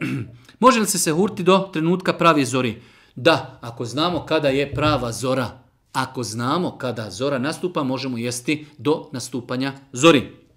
Može li se se hurti do trenutka pravi zori? Da, ako znamo kada je prava zora. Ako znamo kada zora nastupa, možemo jesti do nastupanja zori.